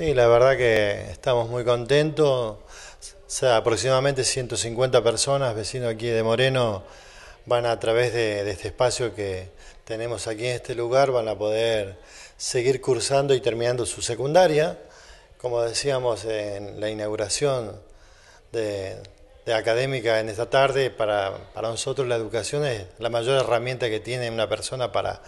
Sí, la verdad que estamos muy contentos. aproximadamente 150 personas, vecinos aquí de Moreno, van a través de, este espacio que tenemos aquí en este lugar, van a poder seguir cursando y terminando su secundaria. Como decíamos en la inauguración de, académica en esta tarde, para, nosotros la educación es la mayor herramienta que tiene una persona para,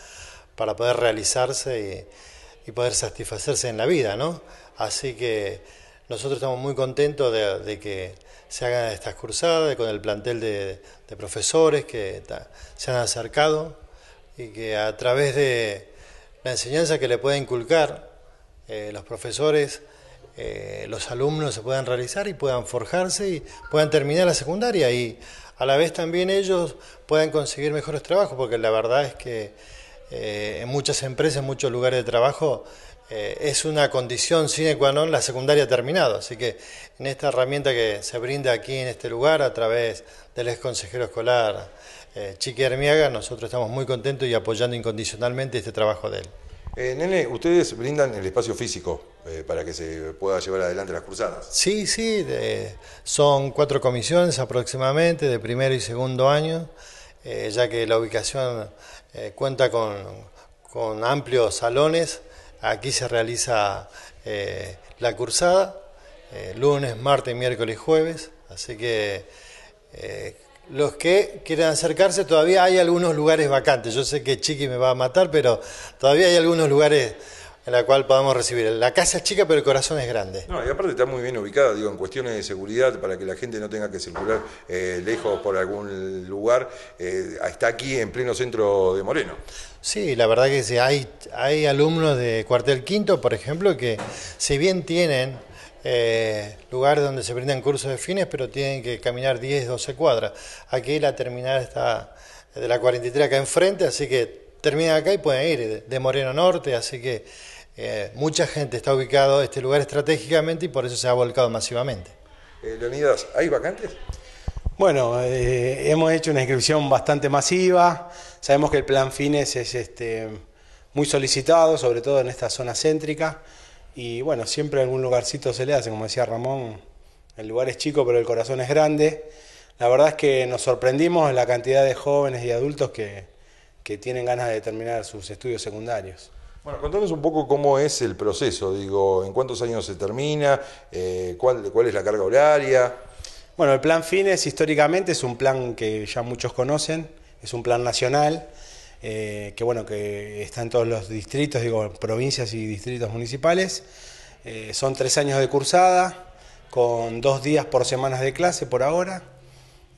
para poder realizarse y y poder satisfacerse en la vida, ¿no? Así que nosotros estamos muy contentos de, que se hagan estas cursadas con el plantel de, profesores que se han acercado y que a través de la enseñanza que le pueden inculcar eh, los profesores, eh, los alumnos se puedan realizar y puedan forjarse y puedan terminar la secundaria y a la vez también ellos puedan conseguir mejores trabajos, porque la verdad es que eh, en muchas empresas, en muchos lugares de trabajo, eh, es una condición sine qua non la secundaria terminado. Así que en esta herramienta que se brinda aquí en este lugar a través del ex consejero escolar eh, Chiqui Hermiaga, nosotros estamos muy contentos y apoyando incondicionalmente este trabajo de él. Eh, nene, ustedes brindan el espacio físico para que se pueda llevar adelante las cruzadas. Sí, sí, son cuatro comisiones aproximadamente de primero y segundo año, ya que la ubicación eh, cuenta con, amplios salones. Aquí se realiza eh, la cursada, eh, lunes, martes, miércoles y jueves. Así que los que quieran acercarse, todavía hay algunos lugares vacantes. Yo sé que Chiqui me va a matar, pero todavía hay algunos lugares en la cual podamos recibir. La casa es chica, pero el corazón es grande. No, y aparte está muy bien ubicada, digo, en cuestiones de seguridad, para que la gente no tenga que circular eh, lejos por algún lugar, eh, está aquí en pleno centro de Moreno. Sí, la verdad que hay, hay alumnos de cuartel quinto, por ejemplo, que si bien tienen eh, lugares donde se brindan cursos de fines, pero tienen que caminar 10, 12 cuadras. Aquí la terminal está de la 43 acá enfrente, así que terminan acá y pueden ir de Moreno Norte, así que eh, mucha gente está ubicado este lugar estratégicamente y por eso se ha volcado masivamente. Eh, Leonidas, ¿hay vacantes? Bueno, eh, hemos hecho una inscripción bastante masiva. Sabemos que el plan Fines es este, muy solicitado, sobre todo en esta zona céntrica. Y bueno, siempre algún lugarcito se le hace, como decía Ramón, el lugar es chico pero el corazón es grande. La verdad es que nos sorprendimos en la cantidad de jóvenes y adultos que, que tienen ganas de terminar sus estudios secundarios. Bueno, contanos un poco cómo es el proceso, digo, en cuántos años se termina, eh, cuál, es la carga horaria. Bueno, el plan FINES históricamente es un plan que ya muchos conocen, es un plan nacional, eh, que bueno, que está en todos los distritos, digo, provincias y distritos municipales. Eh, son tres años de cursada, con dos días por semana de clase por ahora.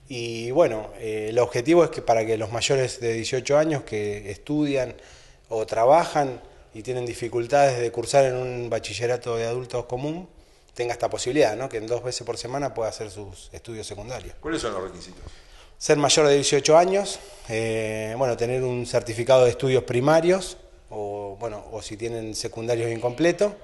Y bueno, el objetivo es que para que los mayores de 18 años que estudian o trabajan y tienen dificultades de cursar en un bachillerato de adultos común, tenga esta posibilidad, ¿no? que en dos veces por semana pueda hacer sus estudios secundarios. ¿Cuáles son los requisitos? Ser mayor de 18 años, eh, bueno, tener un certificado de estudios primarios, o, bueno, o si tienen secundarios incompleto,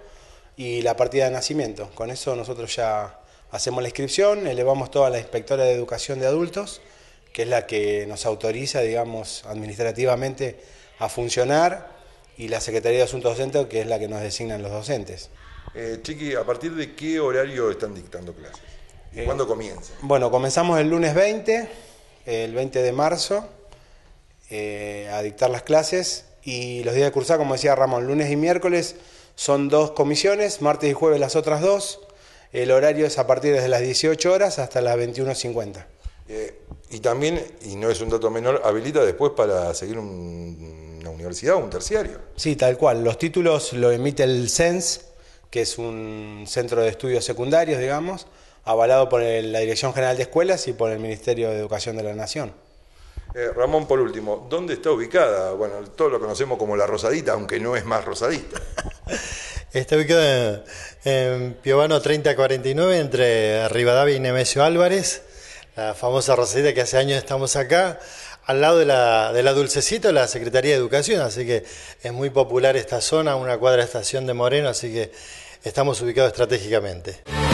y la partida de nacimiento. Con eso nosotros ya hacemos la inscripción, elevamos toda la inspectora de educación de adultos, que es la que nos autoriza, digamos, administrativamente a funcionar y la Secretaría de Asuntos Docentes, que es la que nos designan los docentes. Eh, Chiqui, ¿a partir de qué horario están dictando clases? ¿Y eh, cuándo comienza? Bueno, comenzamos el lunes 20, el 20 de marzo, eh, a dictar las clases y los días de cursar, como decía Ramón, lunes y miércoles son dos comisiones, martes y jueves las otras dos. El horario es a partir de las 18 horas hasta las 21.50. Eh, y también, y no es un dato menor, habilita después para seguir un universidad un terciario. Sí, tal cual. Los títulos lo emite el CENS, que es un centro de estudios secundarios, digamos, avalado por la Dirección General de Escuelas y por el Ministerio de Educación de la Nación. Eh, Ramón, por último, ¿dónde está ubicada? Bueno, todos lo conocemos como La Rosadita, aunque no es más Rosadita. está ubicada en, en Piovano 3049, entre Rivadavia y Nemesio Álvarez, la famosa Rosadita que hace años estamos acá al lado de la, de la Dulcecito, la Secretaría de Educación, así que es muy popular esta zona, una cuadra de estación de Moreno, así que estamos ubicados estratégicamente.